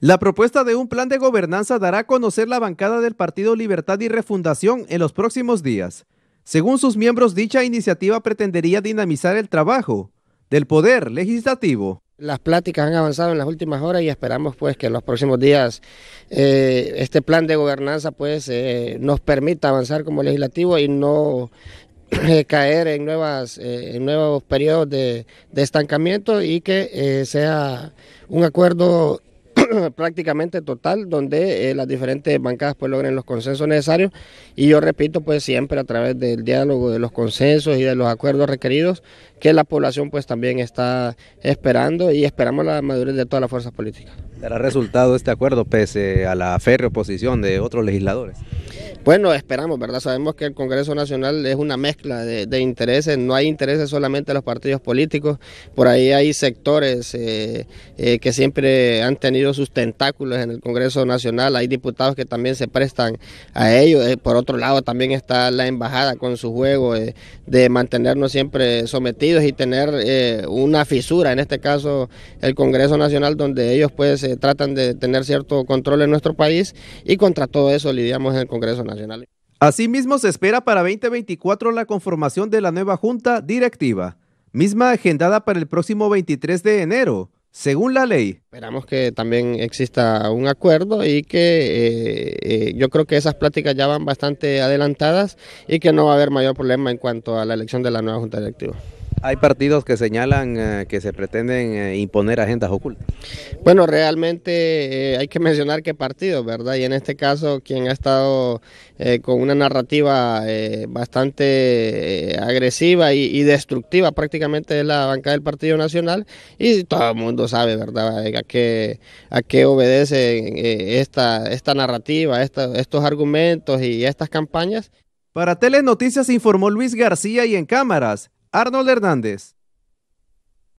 La propuesta de un plan de gobernanza dará a conocer la bancada del Partido Libertad y Refundación en los próximos días. Según sus miembros, dicha iniciativa pretendería dinamizar el trabajo del poder legislativo. Las pláticas han avanzado en las últimas horas y esperamos pues que en los próximos días eh, este plan de gobernanza pues eh, nos permita avanzar como legislativo y no eh, caer en nuevas nuevos periodos de, estancamiento y que sea un acuerdo prácticamente total, donde eh, las diferentes bancadas pues logren los consensos necesarios y yo repito pues siempre a través del diálogo, de los consensos y de los acuerdos requeridos que la población pues también está esperando y esperamos la madurez de todas las fuerzas políticas. ¿Será resultado este acuerdo pese a la férrea oposición de otros legisladores? Bueno, esperamos, ¿verdad? Sabemos que el Congreso Nacional es una mezcla de, intereses, no hay intereses solamente de los partidos políticos, por ahí hay sectores eh, eh, que siempre han tenido sus tentáculos en el Congreso Nacional, hay diputados que también se prestan a ellos. Eh, por otro lado también está la embajada con su juego de mantenernos siempre sometidos y tener una fisura, en este caso el Congreso Nacional, donde ellos pues tratan de tener cierto control en nuestro país y contra todo eso lidiamos en el Congreso. Asimismo, se espera para 2024 la conformación de la nueva Junta Directiva, misma agendada para el próximo 23 de enero, según la ley. Esperamos que también exista un acuerdo y que eh, eh, yo creo que esas pláticas ya van bastante adelantadas y que no va a haber mayor problema en cuanto a la elección de la nueva Junta Directiva. Hay partidos que señalan eh, que se pretenden eh, imponer agendas ocultas. Bueno, realmente eh, hay que mencionar qué partido, ¿verdad? Y en este caso, quien ha estado con una narrativa bastante agresiva y, destructiva prácticamente es la banca del Partido Nacional. Y todo el mundo sabe, ¿verdad?, a qué, a qué obedece esta, esta narrativa, estos argumentos y estas campañas. Para Telenoticias informó Luis García y en cámaras. Arnold Hernández.